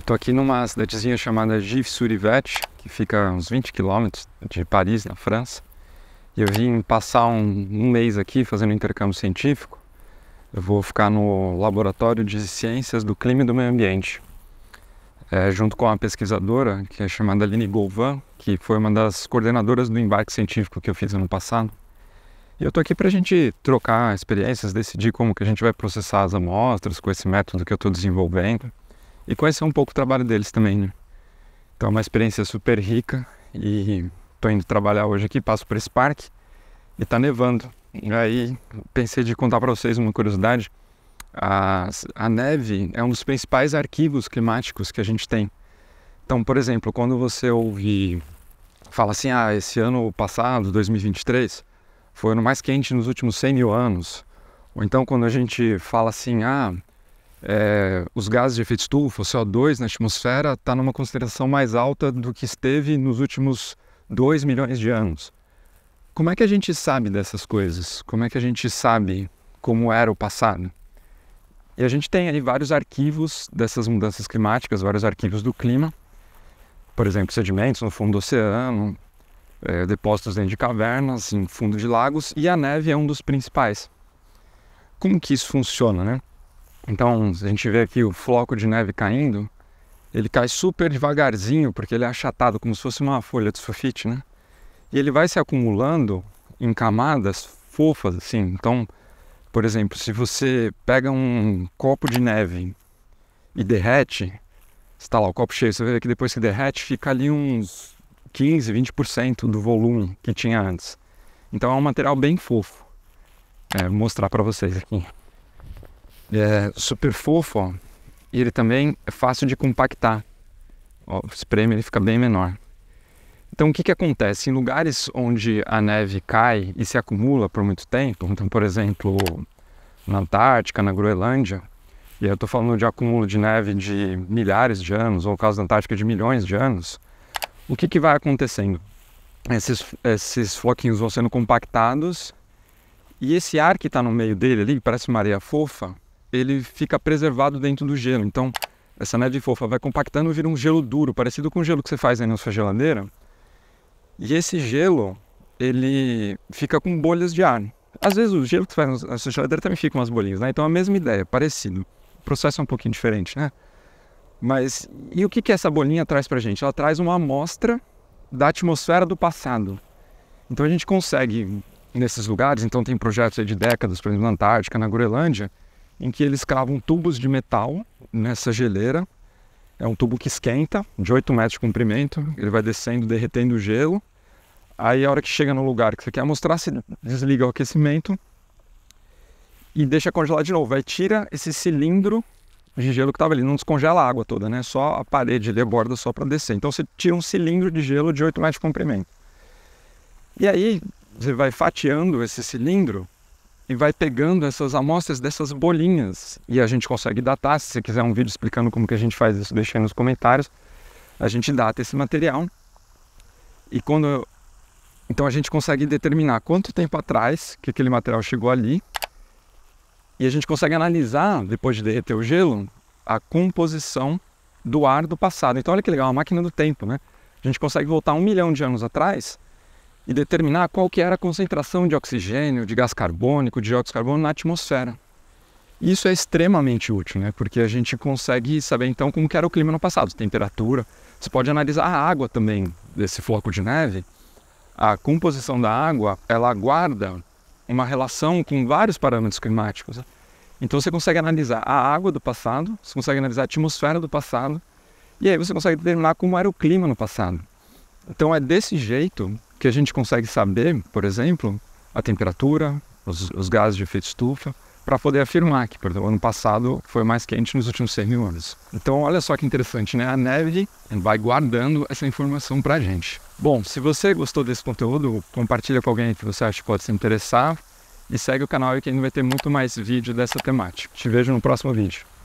Estou aqui numa cidadezinha chamada Gif-sur-Yvette, que fica uns 20 quilômetros de Paris, na França. E eu vim passar um, um, mês aqui fazendo intercâmbio científico. Eu vou ficar no Laboratório de Ciências do Clima e do Meio Ambiente, é, junto com uma pesquisadora que é chamada Aline Golvan, que foi uma das coordenadoras do embarque científico que eu fiz ano passado. E eu estou aqui para a gente trocar experiências, decidir como que a gente vai processar as amostras com esse método que eu estou desenvolvendo e conhecer um pouco o trabalho deles também. Né? Então é uma experiência super rica e estou indo trabalhar hoje aqui, passo por esse parque e está nevando. E aí pensei de contar para vocês uma curiosidade. A, a neve é um dos principais arquivos climáticos que a gente tem. Então, por exemplo, quando você ouve fala assim, ah, esse ano passado, 2023, foi o ano mais quente nos últimos 100 mil anos. Ou então quando a gente fala assim, ah, é, os gases de efeito estufa, o CO2 na atmosfera, está numa concentração mais alta do que esteve nos últimos 2 milhões de anos. Como é que a gente sabe dessas coisas? Como é que a gente sabe como era o passado? E a gente tem aí vários arquivos dessas mudanças climáticas, vários arquivos do clima, por exemplo, sedimentos no fundo do oceano, é, depósitos dentro de cavernas, em fundo de lagos, e a neve é um dos principais. Como que isso funciona, né? Então, a gente vê aqui o floco de neve caindo, ele cai super devagarzinho, porque ele é achatado, como se fosse uma folha de sulfite, né? E ele vai se acumulando em camadas fofas, assim. Então, por exemplo, se você pega um copo de neve e derrete, está lá o copo cheio, você vê que depois que derrete, fica ali uns 15, 20% do volume que tinha antes. Então é um material bem fofo. É, vou mostrar para vocês aqui é super fofo e ele também é fácil de compactar. Ó, espreme, ele fica bem menor. Então, o que, que acontece? Em lugares onde a neve cai e se acumula por muito tempo, então, por exemplo, na Antártica, na Groenlândia, e eu estou falando de acúmulo de neve de milhares de anos, ou no caso da Antártica, de milhões de anos, o que, que vai acontecendo? Esses, esses floquinhos vão sendo compactados e esse ar que está no meio dele ali, que parece uma areia fofa, ele fica preservado dentro do gelo. Então, essa neve fofa vai compactando e vira um gelo duro, parecido com o gelo que você faz aí na sua geladeira. E esse gelo, ele fica com bolhas de ar. Às vezes o gelo que você faz na sua geladeira também fica com umas bolinhas, né? Então, é a mesma ideia, parecido. O processo é um pouquinho diferente, né? Mas, e o que, que essa bolinha traz pra gente? Ela traz uma amostra da atmosfera do passado. Então a gente consegue, nesses lugares, então tem projetos de décadas, por exemplo, na Antártica, na Groenlândia, em que eles cravam tubos de metal nessa geleira. É um tubo que esquenta, de 8 metros de comprimento, ele vai descendo, derretendo o gelo. Aí a hora que chega no lugar que você quer mostrar, se desliga o aquecimento e deixa congelar de novo. Aí tira esse cilindro de gelo que estava ali, não descongela a água toda, né? Só a parede ali, a borda só para descer. Então você tira um cilindro de gelo de 8 metros de comprimento. E aí você vai fatiando esse cilindro e vai pegando essas amostras dessas bolinhas e a gente consegue datar. Se você quiser um vídeo explicando como que a gente faz isso, deixe aí nos comentários. A gente data esse material e quando então a gente consegue determinar quanto tempo atrás que aquele material chegou ali e a gente consegue analisar depois de derreter o gelo a composição do ar do passado. Então olha que legal, a máquina do tempo, né? A gente consegue voltar um milhão de anos atrás e determinar qual que era a concentração de oxigênio, de gás carbônico, de dióxido de carbono na atmosfera. Isso é extremamente útil, né? porque a gente consegue saber então como era o clima no passado, temperatura. Você pode analisar a água também desse floco de neve. A composição da água, ela guarda uma relação com vários parâmetros climáticos. Então você consegue analisar a água do passado, você consegue analisar a atmosfera do passado, e aí você consegue determinar como era o clima no passado. Então é desse jeito que a gente consegue saber, por exemplo, a temperatura, os, os gases de efeito estufa, para poder afirmar que, perdão, ano passado foi mais quente nos últimos 100 mil anos. Então, olha só que interessante, né? A neve vai guardando essa informação para a gente. Bom, se você gostou desse conteúdo, compartilha com alguém que você acha que pode se interessar e segue o canal que ainda vai ter muito mais vídeo dessa temática. Te vejo no próximo vídeo.